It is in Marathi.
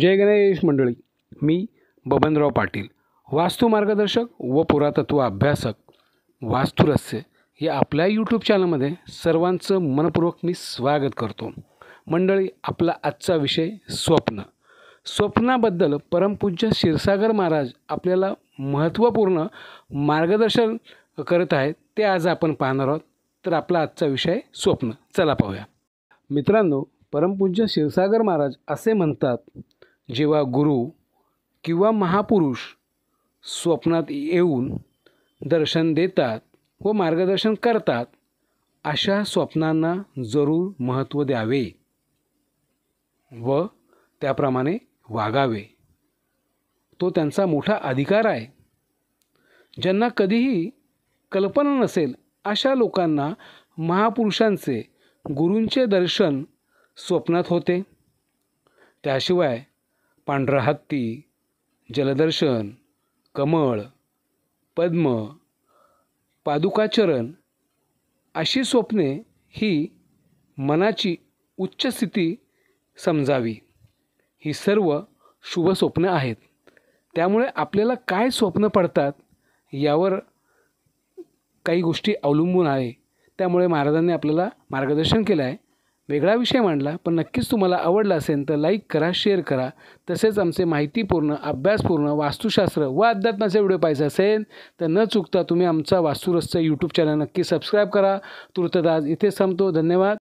जय गणेश मंडळी मी बबनराव पाटील वास्तू मार्गदर्शक व पुरातत्व अभ्यासक वास्तुरस्य या आपल्या यूट्यूब चॅनलमध्ये सर्वांचं मनपूर्वक मी स्वागत करतो मंडळी आपला आजचा विषय स्वप्न स्वप्नाबद्दल परमपूज्य क्षीरसागर महाराज आपल्याला महत्त्वपूर्ण मार्गदर्शन करत आहेत ते आज आपण पाहणार आहोत तर आपला आजचा विषय स्वप्न चला पाहूया मित्रांनो परमपूज्य क्षीरसागर महाराज असे म्हणतात जेव्हा गुरु किंवा महापुरुष स्वप्नात येऊन दर्शन देतात व मार्गदर्शन करतात अशा स्वप्नांना जरूर महत्त्व द्यावे व त्याप्रमाणे वागावे तो त्यांचा मोठा अधिकार आहे ज्यांना कधीही कल्पना नसेल अशा लोकांना महापुरुषांचे गुरूंचे दर्शन स्वप्नात होते त्याशिवाय पांढरा हत्ती जलदर्शन कमळ पद्म पादुकाचरण अशी स्वप्ने ही मनाची उच्च स्थिती समजावी ही सर्व शुभ स्वप्न आहेत त्यामुळे आपल्याला काय स्वप्न पडतात यावर काही गोष्टी अवलंबून आहे त्यामुळे महाराजांनी आपल्याला मार्गदर्शन केलं आहे वेगळा विषय मांडला पण नक्कीच तुम्हाला आवडला असेल तर लाईक करा शेअर करा तसेच आमचे माहितीपूर्ण अभ्यासपूर्ण वास्तुशास्त्र व अध्यात्माचे व्हिडिओ पाहिजे असेल तर न चुकता तुम्ही आमचा वास्तुरसचं यूट्यूब चॅनल नक्की सबस्क्राईब करा तुर्तदाज इथे संपतो धन्यवाद